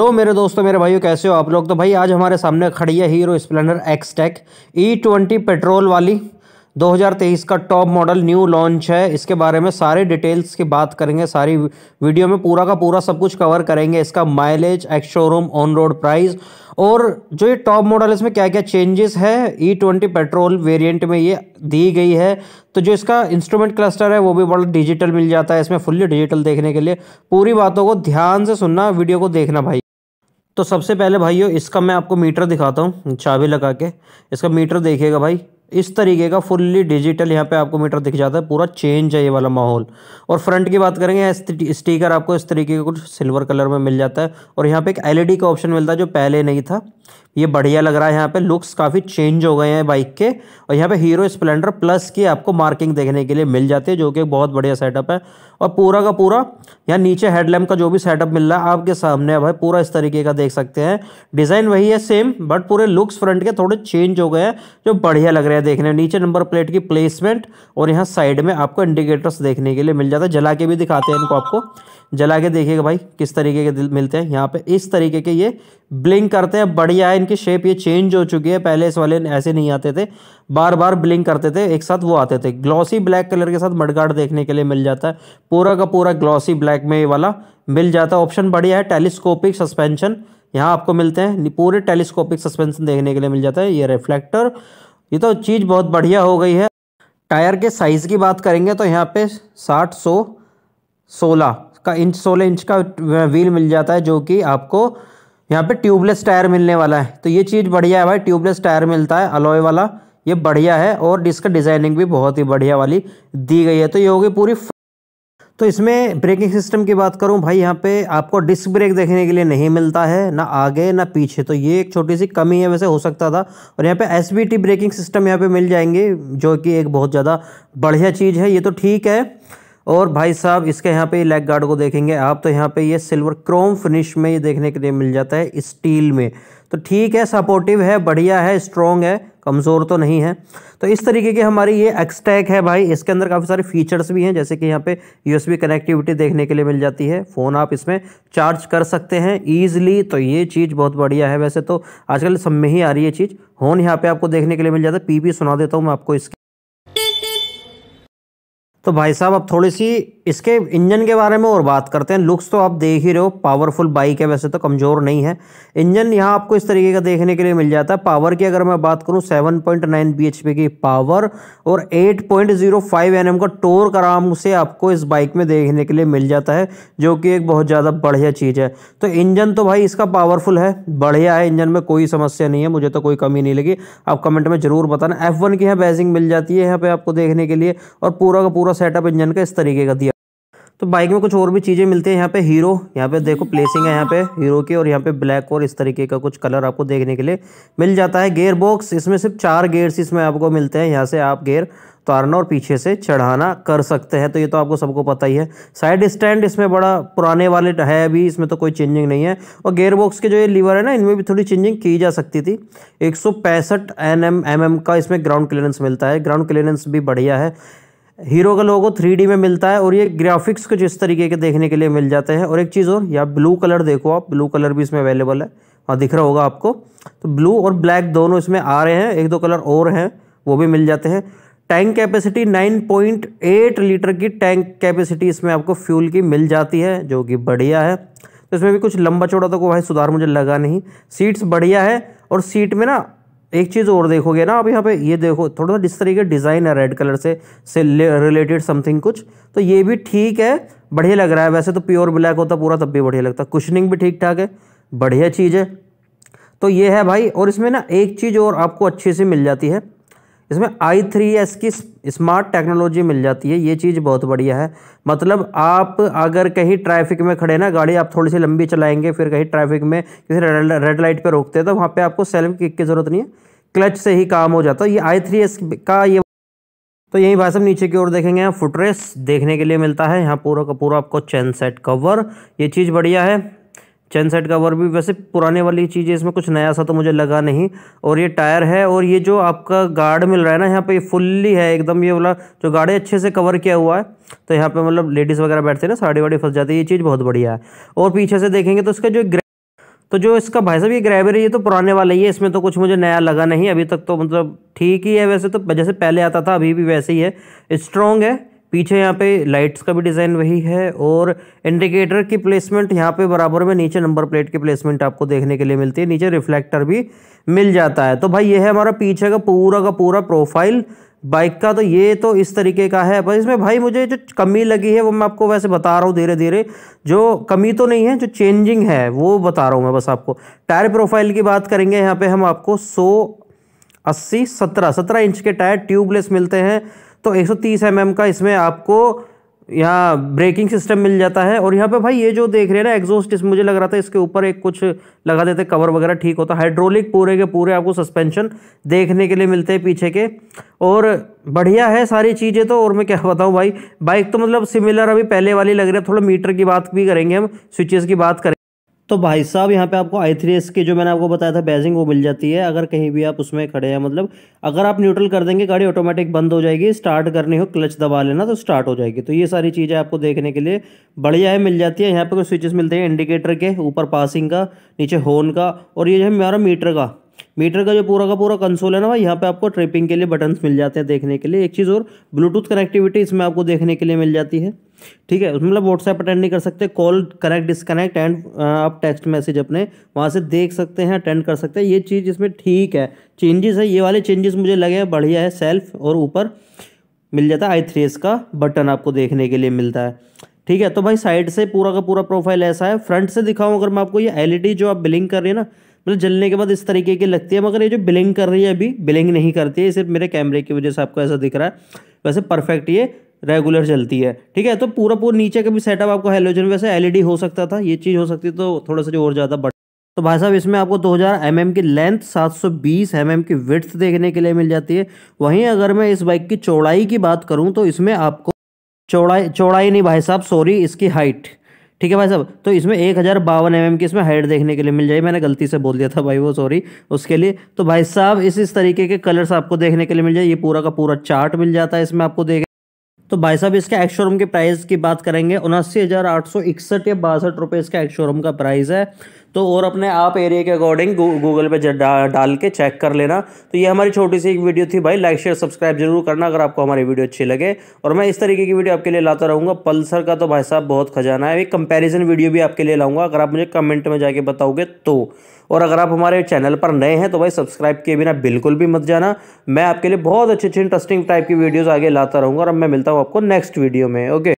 hello मेरे दोस्तों मेरे भाइयों कैसे हो आप लोग तो भाई आज हमारे सामने खड़ी है Hero Splendor X tech E twenty petrol वाली 2023 का टॉप मॉडल न्यू लॉन्च है इसके बारे में सारे डिटेल्स की बात करेंगे सारी वीडियो में पूरा का पूरा सब कुछ कवर करेंगे इसका mileage ex showroom on road price और जो ये टॉप मॉडल इसमें क्या क्या चेंजेस है ई ट्वेंटी पेट्रोल वेरिएंट में ये दी गई है तो जो इसका इंस्ट्रूमेंट क्लस्टर है वो भी बड़ा डिजिटल मिल जाता है इसमें फुल्ली डिजिटल देखने के लिए पूरी बातों को ध्यान से सुनना वीडियो को देखना भाई तो सबसे पहले भाइयों इसका मैं आपको मीटर दिखाता हूँ चाबी लगा के इसका मीटर देखिएगा भाई इस तरीके का फुल्ली डिजिटल यहाँ पे आपको मीटर दिख जाता है पूरा चेंज है ये वाला माहौल और फ्रंट की बात करेंगे स्टीकर आपको इस तरीके का कुछ सिल्वर कलर में मिल जाता है और यहाँ पे एक एलईडी e का ऑप्शन मिलता है जो पहले नहीं था ये बढ़िया लग रहा है यहाँ पे लुक्स काफ़ी चेंज हो गए हैं बाइक के और यहाँ पे हीरो स्प्लेंडर प्लस की आपको मार्किंग देखने के लिए मिल जाती है जो कि बहुत बढ़िया सेटअप है और पूरा का पूरा यहाँ नीचे हेडलैम्प का जो भी सेटअप मिल रहा है आपके सामने भाई पूरा इस तरीके का देख सकते हैं डिज़ाइन वही है सेम बट पूरे लुक्स फ्रंट के थोड़े चेंज हो गए हैं जो बढ़िया लग रहे हैं देखने नीचे नंबर प्लेट की प्लेसमेंट और यहाँ साइड में आपको इंडिकेटर्स देखने के लिए मिल जाता है जला के भी दिखाते हैं इनको आपको जला के देखिएगा भाई किस तरीके के मिलते हैं यहाँ पे इस तरीके के ये ब्लिंक करते हैं बढ़िया है इनकी शेप ये चेंज हो चुकी है पहले इस वाले ऐसे नहीं आते थे बार बार ब्लिंक करते थे एक साथ वो आते थे ग्लॉसी ब्लैक कलर के साथ मडगार्ड देखने के लिए मिल जाता है पूरा का पूरा ग्लॉसी ब्लैक में ये वाला मिल जाता है ऑप्शन बढ़िया है टेलीस्कोपिक सस्पेंशन यहाँ आपको मिलते हैं पूरे टेलीस्कोपिक सस्पेंशन देखने के लिए मिल जाता है ये रिफ्लेक्टर ये तो चीज़ बहुत बढ़िया हो गई है टायर के साइज़ की बात करेंगे तो यहाँ पे साठ सौ सोलह का इंच सोलह इंच का व्हील मिल जाता है जो कि आपको यहाँ पे ट्यूबलेस टायर मिलने वाला है तो ये चीज़ बढ़िया है भाई ट्यूबलेस टायर मिलता है अलॉय वाला ये बढ़िया है और इसका डिज़ाइनिंग भी बहुत ही बढ़िया वाली दी गई है तो ये होगी पूरी तो इसमें ब्रेकिंग सिस्टम की बात करूं भाई यहाँ पे आपको डिस्क ब्रेक देखने के लिए नहीं मिलता है ना आगे ना पीछे तो ये एक छोटी सी कमी है वैसे हो सकता था और यहाँ पे एस ब्रेकिंग सिस्टम यहाँ पे मिल जाएंगे जो कि एक बहुत ज़्यादा बढ़िया चीज़ है ये तो ठीक है और भाई साहब इसके यहाँ पे लेग गार्ड को देखेंगे आप तो यहाँ पे ये सिल्वर क्रोम फिनिश में ये देखने के लिए मिल जाता है स्टील में तो ठीक है सपोर्टिव है बढ़िया है स्ट्रॉन्ग है कमज़ोर तो नहीं है तो इस तरीके की हमारी ये एक्सटैक है भाई इसके अंदर काफ़ी सारे फीचर्स भी हैं जैसे कि यहाँ पे यूएसबी कनेक्टिविटी देखने के लिए मिल जाती है फ़ोन आप इसमें चार्ज कर सकते हैं ईजिली तो ये चीज़ बहुत बढ़िया है वैसे तो आजकल सब में ही आ रही है चीज़ होन यहाँ पर आपको देखने के लिए मिल जाता है पी, -पी सुना देता हूँ मैं आपको इसके तो भाई साहब अब थोड़ी सी इसके इंजन के बारे में और बात करते हैं लुक्स तो आप देख ही रहे हो पावरफुल बाइक है वैसे तो कमज़ोर नहीं है इंजन यहाँ आपको इस तरीके का देखने के लिए मिल जाता है पावर की अगर मैं बात करूँ 7.9 पॉइंट की पावर और 8.05 पॉइंट का टोर आराम से आपको इस बाइक में देखने के लिए मिल जाता है जो कि एक बहुत ज़्यादा बढ़िया चीज़ है तो इंजन तो भाई इसका पावरफुल है बढ़िया है इंजन में कोई समस्या नहीं है मुझे तो कोई कमी नहीं लगी आप कमेंट में ज़रूर बताना एफ की यहाँ बैजिंग मिल जाती है यहाँ पर आपको देखने के लिए और पूरा का पूरा पूरा सेटअप इंजन का इस तरीके का दिया तो बाइक में कुछ और भी चीज़ें मिलती हैं यहाँ पे हीरो यहाँ पे देखो प्लेसिंग है यहाँ पे हीरो की और यहाँ पे ब्लैक और इस तरीके का कुछ कलर आपको देखने के लिए मिल जाता है गेयर बॉक्स इसमें सिर्फ चार गेयर्स इसमें आपको मिलते हैं यहाँ से आप गेयर उतारना और पीछे से चढ़ाना कर सकते हैं तो ये तो आपको सबको पता ही है साइड स्टैंड इसमें बड़ा पुराने वाले है अभी इसमें तो कोई चेंजिंग नहीं है और गेयर बॉक्स के जो ये लीवर है ना इनमें भी थोड़ी चेंजिंग की जा सकती थी एक सौ पैंसठ का इसमें ग्राउंड क्लियरेंस मिलता है ग्राउंड क्लियरेंस भी बढ़िया है हीरो का लोगो थ्री में मिलता है और ये ग्राफिक्स कुछ इस तरीके के देखने के लिए मिल जाते हैं और एक चीज़ और या ब्लू कलर देखो आप ब्लू कलर भी इसमें अवेलेबल है वहाँ दिख रहा होगा आपको तो ब्लू और ब्लैक दोनों इसमें आ रहे हैं एक दो कलर और हैं वो भी मिल जाते हैं टैंक कैपेसिटी 9.8 लीटर की टैंक कैपेसिटी इसमें आपको फ्यूल की मिल जाती है जो कि बढ़िया है तो इसमें भी कुछ लंबा चौड़ा तो वह भाई सुधार मुझे लगा नहीं सीट्स बढ़िया है और सीट में ना एक चीज़ और देखोगे ना आप यहाँ पे ये देखो थोड़ा सा जिस तरीके डिज़ाइन है रेड कलर से से रिलेटेड समथिंग कुछ तो ये भी ठीक है बढ़िया लग रहा है वैसे तो प्योर ब्लैक होता पूरा तब भी बढ़िया लगता कुशनिंग भी ठीक ठाक है बढ़िया चीज़ है तो ये है भाई और इसमें ना एक चीज़ और आपको अच्छी सी मिल जाती है इसमें आई थ्री एस की स्मार्ट टेक्नोलॉजी मिल जाती है ये चीज़ बहुत बढ़िया है मतलब आप अगर कहीं ट्रैफिक में खड़े ना गाड़ी आप थोड़ी सी लंबी चलाएंगे फिर कहीं ट्रैफिक में किसी रेड लाइट पर रोकते हैं तो वहाँ पर आपको सेल्फ किक की ज़रूरत नहीं है क्लच से ही काम हो जाता है ये आई थ्री एस का ये तो यही भाई साहब नीचे की ओर देखेंगे यहाँ फुटरेस देखने के लिए मिलता है यहाँ पूरा का पूरा आपको चैन सेट कवर ये चीज़ बढ़िया है चैन सेट कवर भी वैसे पुराने वाली चीज़ है इसमें कुछ नया सा तो मुझे लगा नहीं और ये टायर है और ये जो आपका गार्ड मिल रहा है ना यहाँ पे ये फुल्ली है एकदम ये वाला जो गाड़ी अच्छे से कवर किया हुआ है तो यहाँ पे मतलब लेडीज़ वगैरह बैठते हैं ना साड़ी वाड़ी फंस जाती है ये चीज़ बहुत बढ़िया है और पीछे से देखेंगे तो इसका जो तो जो इसका भाई साहब ये ग्रैबर है ये तो पुराने वाला ही है इसमें तो कुछ मुझे नया लगा नहीं अभी तक तो मतलब ठीक ही है वैसे तो जैसे पहले आता था अभी भी वैसे ही है स्ट्रॉन्ग है पीछे यहाँ पे लाइट्स का भी डिज़ाइन वही है और इंडिकेटर की प्लेसमेंट यहाँ पे बराबर में नीचे नंबर प्लेट की प्लेसमेंट आपको देखने के लिए मिलती है नीचे रिफ्लेक्टर भी मिल जाता है तो भाई ये है हमारा पीछे का पूरा का पूरा प्रोफाइल बाइक का तो ये तो इस तरीके का है पर इसमें भाई मुझे जो कमी लगी है वो मैं आपको वैसे बता रहा हूँ धीरे धीरे जो कमी तो नहीं है जो चेंजिंग है वो बता रहा हूँ मैं बस आपको टायर प्रोफाइल की बात करेंगे यहाँ पर हम आपको सौ अस्सी सत्रह सत्रह इंच के टायर ट्यूबलेस मिलते हैं तो 130 mm का इसमें आपको यहाँ ब्रेकिंग सिस्टम मिल जाता है और यहाँ पे भाई ये जो देख रहे हैं ना एग्जॉस्ट इस मुझे लग रहा था इसके ऊपर एक कुछ लगा देते कवर वगैरह ठीक होता हाइड्रोलिक पूरे के पूरे आपको सस्पेंशन देखने के लिए मिलते हैं पीछे के और बढ़िया है सारी चीज़ें तो और मैं क्या बताऊँ भाई बाइक तो मतलब सिमिलर अभी पहले वाली लग रही है थोड़ा मीटर की बात भी करेंगे हम स्विचेस की बात करें तो भाई साहब यहाँ पे आपको आई थ्री एस के जो मैंने आपको बताया था बैजिंग वो मिल जाती है अगर कहीं भी आप उसमें खड़े हैं मतलब अगर आप न्यूट्रल कर देंगे गाड़ी ऑटोमेटिक बंद हो जाएगी स्टार्ट करनी हो क्लच दबा लेना तो स्टार्ट हो जाएगी तो ये सारी चीज़ें आपको देखने के लिए बढ़िया है मिल जाती है यहाँ पर कुछ स्विचेस मिलते हैं इंडिकेटर के ऊपर पासिंग का नीचे हॉर्न का और ये जो है मेरा मीटर का मीटर का जो पूरा का पूरा कंसोल है ना भाई यहाँ पे आपको ट्रिपिंग के लिए बटन्स मिल जाते हैं देखने के लिए एक चीज़ और ब्लूटूथ कनेक्टिविटी इसमें आपको देखने के लिए मिल जाती है ठीक है मतलब व्हाट्सएप अटेंड नहीं कर सकते कॉल कनेक्ट डिसकनेक्ट एंड आप टेक्स्ट मैसेज अपने वहाँ से देख सकते हैं अटेंड कर सकते हैं ये चीज़ इसमें ठीक है चेंजेस है ये वाले चेंजेस मुझे लगे हैं बढ़िया है सेल्फ और ऊपर मिल जाता है आई का बटन आपको देखने के लिए मिलता है ठीक है तो भाई साइड से पूरा का पूरा प्रोफाइल ऐसा है फ्रंट से दिखाऊँ अगर मैं आपको ये एलईडी e जो आप बिलिंग कर रही है ना मतलब जलने के बाद इस तरीके की लगती है मगर ये जो बिलिंग कर रही है अभी बिलिंग नहीं करती है सिर्फ मेरे कैमरे की वजह से आपको ऐसा दिख रहा है वैसे परफेक्ट ये रेगुलर चलती है ठीक है तो पूरा पूरा नीचे का भी सेटअप आपको हेलोजन वैसे एलईडी हो सकता था ये चीज़ हो सकती तो थोड़ा सा जो और ज़्यादा बढ़ तो भाई साहब इसमें आपको 2000 हज़ार mm की लेंथ 720 सौ mm की विथ देखने के लिए मिल जाती है वहीं अगर मैं इस बाइक की चौड़ाई की बात करूं तो इसमें आपको चौड़ाई चौड़ाई नहीं भाई साहब सॉरी इसकी हाइट ठीक है भाई साहब तो इसमें एक हज़ार बावन एम की इसमें हाइट देखने के लिए मिल जाएगी मैंने गलती से बोल दिया था भाई वो सॉरी उसके लिए तो भाई साहब इस इस तरीके के कलर्स आपको देखने के लिए मिल जाए ये पूरा का पूरा चार्ट मिल जाता है इसमें आपको देख तो भाई साहब इसके एक्शोरूम के प्राइस की बात करेंगे उनासी हज़ार आठ सौ इकसठ या बासठ रुपये इसका एक्शोरूम का प्राइस है तो और अपने आप एरिया के अकॉर्डिंग गूगल पे डाल के चेक कर लेना तो ये हमारी छोटी सी एक वीडियो थी भाई लाइक शेयर सब्सक्राइब जरूर करना अगर आपको हमारी वीडियो अच्छी लगे और मैं इस तरीके की वीडियो आपके लिए लाता रहूँगा पल्सर का तो भाई साहब बहुत खजाना है एक कंपेरिजन वीडियो भी आपके लिए लाऊंगा अगर आप मुझे कमेंट में जाके बताओगे तो और अगर आप हमारे चैनल पर नए हैं तो भाई सब्सक्राइब किए बिना बिल्कुल भी मत जाना मैं आपके लिए बहुत अच्छे अच्छे इंटरेस्टिंग टाइप की वीडियोज़ आगे लाता रहूँगा और अब मैं मिलता हूँ आपको नेक्स्ट वीडियो में ओके